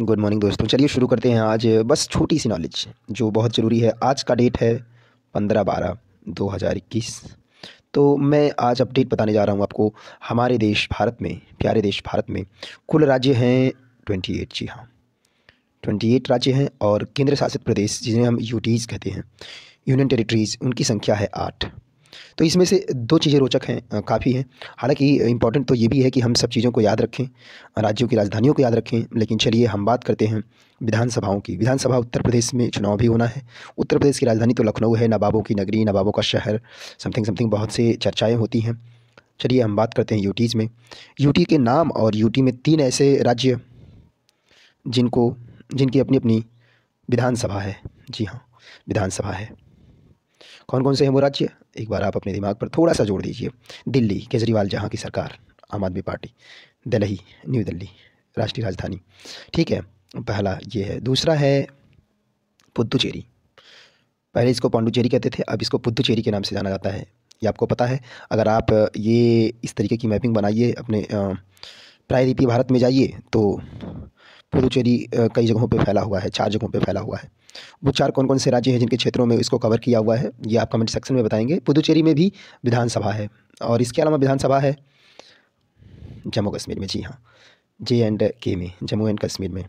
good morning दोस्तों चलिए शुरू करते हैं आज बस छोटी सी नॉलेज जो बहुत ज़रूरी है आज का डेट है पंद्रह बारह दो हज़ार इक्कीस तो मैं आज अपडेट बताने जा रहा हूँ आपको हमारे देश भारत में प्यारे देश भारत में कुल राज्य हैं ट्वेंटी एट जी हाँ ट्वेंटी एट राज्य हैं और केंद्र शासित प्रदेश जिन्हें हम यूटीज़ कहते हैं यूनियन टेरिटरीज़ उनकी संख्या है आठ तो इसमें से दो चीज़ें रोचक हैं काफ़ी हैं हालांकि इंपॉर्टेंट तो ये भी है कि हम सब चीज़ों को याद रखें राज्यों की राजधानियों को याद रखें लेकिन चलिए हम बात करते हैं विधानसभाओं की विधानसभा उत्तर प्रदेश में चुनाव भी होना है उत्तर प्रदेश की राजधानी तो लखनऊ है नवाबों की नगरी नवाबों का शहर समथिंग समथिंग बहुत से चर्चाएँ होती हैं चलिए हम बात करते हैं यूटीज़ में यूटी के नाम और यूटी में तीन ऐसे राज्य जिनको जिनकी अपनी अपनी विधानसभा है जी हाँ विधानसभा है कौन कौन से हैं वो राज्य एक बार आप अपने दिमाग पर थोड़ा सा जोड़ दीजिए दिल्ली केजरीवाल जहाँ की सरकार आम आदमी पार्टी दिल्ली न्यू दिल्ली राष्ट्रीय राजधानी ठीक है पहला ये है दूसरा है पुद्दुचेरी पहले इसको पांडुचेरी कहते थे अब इसको पुद्दुचेरी के नाम से जाना जाता है ये आपको पता है अगर आप ये इस तरीके की मैपिंग बनाइए अपने प्रायद्वीपीय भारत में जाइए तो पुदुचेरी कई जगहों पे फैला हुआ है चार जगहों पे फैला हुआ है वो चार कौन कौन से राज्य हैं जिनके क्षेत्रों में इसको कवर किया हुआ है ये आप कमेंट सेक्शन में बताएंगे पुदुचेरी में भी विधानसभा है और इसके अलावा विधानसभा है जम्मू कश्मीर में जी हाँ जे एंड के में जम्मू एंड कश्मीर में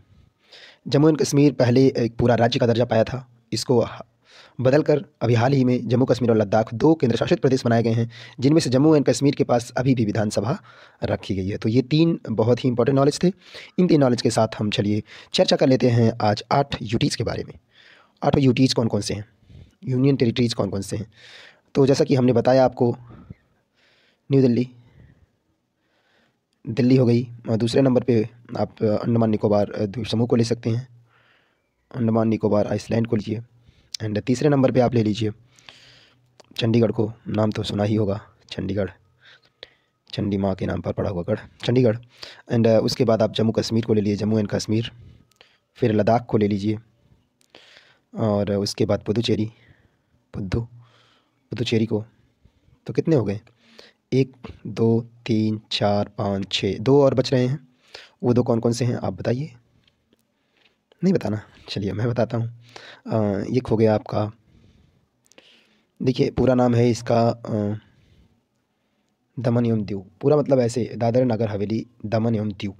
जम्मू एंड कश्मीर पहले एक पूरा राज्य का दर्जा पाया था इसको बदलकर अभी हाल ही में जम्मू कश्मीर और लद्दाख दो केंद्र शासित प्रदेश बनाए गए हैं जिनमें से जम्मू एंड कश्मीर के पास अभी भी विधानसभा रखी गई है तो ये तीन बहुत ही इंपॉर्टेंट नॉलेज थे इन तीन नॉलेज के साथ हम चलिए चर्चा कर लेते हैं आज आठ यूटीज़ के बारे में यू यूटीज कौन कौन से हैं यूनियन टेरिटरीज कौन कौन से हैं तो जैसा कि हमने बताया आपको न्यू दिल्ली दिल्ली हो गई दूसरे नंबर पे आप अंडमान निकोबार द्वीप समूह को ले सकते हैं अंडमान निकोबार आइसलैंड को लीजिए एंड तीसरे नंबर पे आप ले लीजिए चंडीगढ़ को नाम तो सुना ही होगा चंडीगढ़ चंडी माँ के नाम पर पड़ा हुआ गढ़ चंडीगढ़ एंड उसके बाद आप जम्मू कश्मीर को ले लीजिए जम्मू एंड कश्मीर फिर लद्दाख को ले लीजिए और उसके बाद पुदुचेरी पुद्दू पुदुचेरी को तो कितने हो गए एक दो तीन चार पाँच छः दो और बच रहे हैं वो दो कौन कौन से हैं आप बताइए नहीं बताना चलिए मैं बताता हूँ ये खो गया आपका देखिए पूरा नाम है इसका दमन एवं दीव पूरा मतलब ऐसे दादर नगर हवेली दमन एवं दीव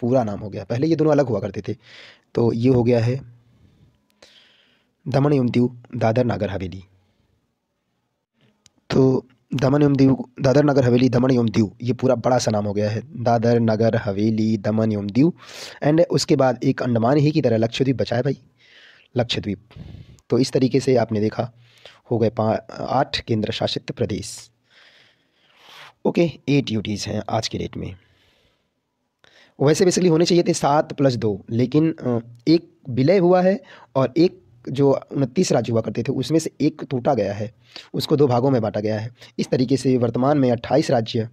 पूरा नाम हो गया पहले ये दोनों अलग हुआ करते थे तो ये हो गया है दमन एवं दीव दादर नगर हवेली तो दमन एवं दीव दादर नगर हवेली दमन एवं दीव ये पूरा बड़ा सा नाम हो गया है दादर नगर हवेली दमन एवं दीव एंड उसके बाद एक अंडमान ही की तरह लक्षद्वीप बचा है भाई लक्षद्वीप तो इस तरीके से आपने देखा हो गए आठ केंद्र शासित प्रदेश ओके एट यूटीज़ हैं आज के डेट में वैसे बेसिकली होने चाहिए थे सात प्लस दो लेकिन एक विलय हुआ है और एक जो उनतीस राज्य हुआ करते थे उसमें से एक टूटा गया है उसको दो भागों में बांटा गया है इस तरीके से वर्तमान में अट्ठाईस राज्य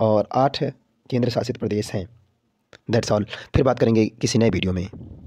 और आठ केंद्र शासित प्रदेश हैं दैट्स ऑल फिर बात करेंगे किसी नए वीडियो में